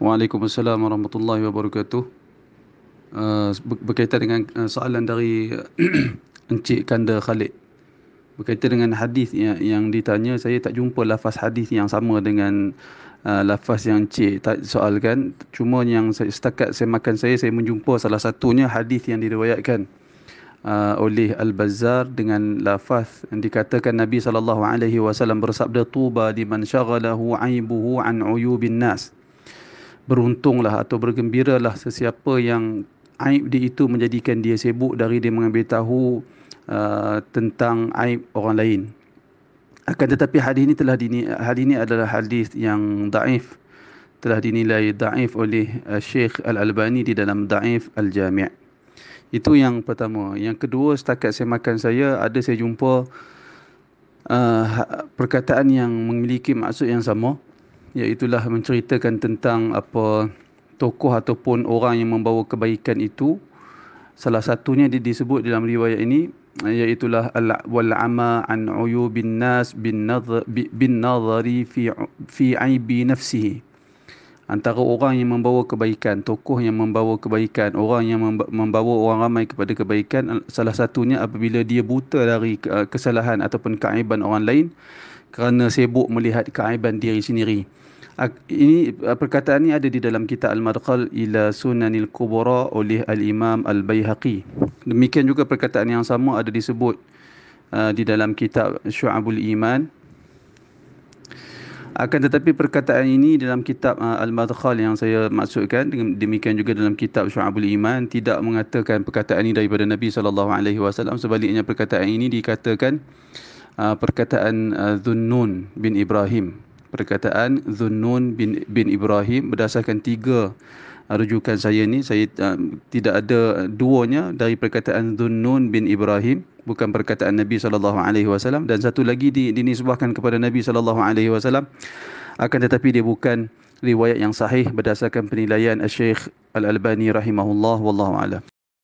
Waalaikumsalam warahmatullahi wabarakatuh. Uh, berkaitan dengan uh, soalan dari Encik Kanda Khalid. Berkaitan dengan hadis yang, yang ditanya, saya tak jumpa lafaz hadis yang sama dengan uh, lafaz yang Encik tak soalkan. Cuma yang saya, setakat saya makan saya, saya menjumpa salah satunya hadis yang diriwayatkan. Uh, oleh Al-Bazzar dengan lafaz yang dikatakan Nabi saw bersabda tuba liman syaghalahu aibuhu an uyubin nas beruntunglah atau bergembiralah sesiapa yang aib dia itu menjadikan dia sibuk dari dia mengambil tahu uh, tentang aib orang lain akan tetapi hadis ini telah dini hadis ini adalah hadis yang daif telah dinilai daif oleh uh, Syekh Al-Albani di dalam Daif Al-Jami' itu yang pertama yang kedua setakat saya makan saya ada saya jumpa uh, perkataan yang memiliki maksud yang sama iaitulah menceritakan tentang apa tokoh ataupun orang yang membawa kebaikan itu salah satunya dia disebut dalam riwayat ini eh, iaitulah al wal ama an uyubin nas bin nadhri bin nadhri fi fi aibi nafsihi antara orang yang membawa kebaikan tokoh yang membawa kebaikan orang yang membawa orang ramai kepada kebaikan salah satunya apabila dia buta dari eh, kesalahan ataupun keaiban orang lain kerana sibuk melihat keaiban diri sendiri. Ini uh, perkataan ini ada di dalam kitab Al-Madqal ila Sunanil Kubra oleh Al-Imam Al-Baihaqi. Demikian juga perkataan yang sama ada disebut uh, di dalam kitab Syu'abul Iman. Akan tetapi perkataan ini dalam kitab uh, al madkhal yang saya maksudkan demikian juga dalam kitab Syu'abul Iman tidak mengatakan perkataan ini daripada Nabi saw. sebaliknya perkataan ini dikatakan uh, Ah, perkataan ah, Zunnun bin Ibrahim perkataan Zunnun bin bin Ibrahim berdasarkan tiga ah, rujukan saya ni saya uh, tidak ada duanya dari perkataan Zunnun bin Ibrahim bukan perkataan Nabi saw. dan satu lagi di, dinisbahkan kepada Nabi saw. akan tetapi dia bukan riwayat yang sahih berdasarkan penilaian Syekh Al-Albani rahimahullah wallahu alam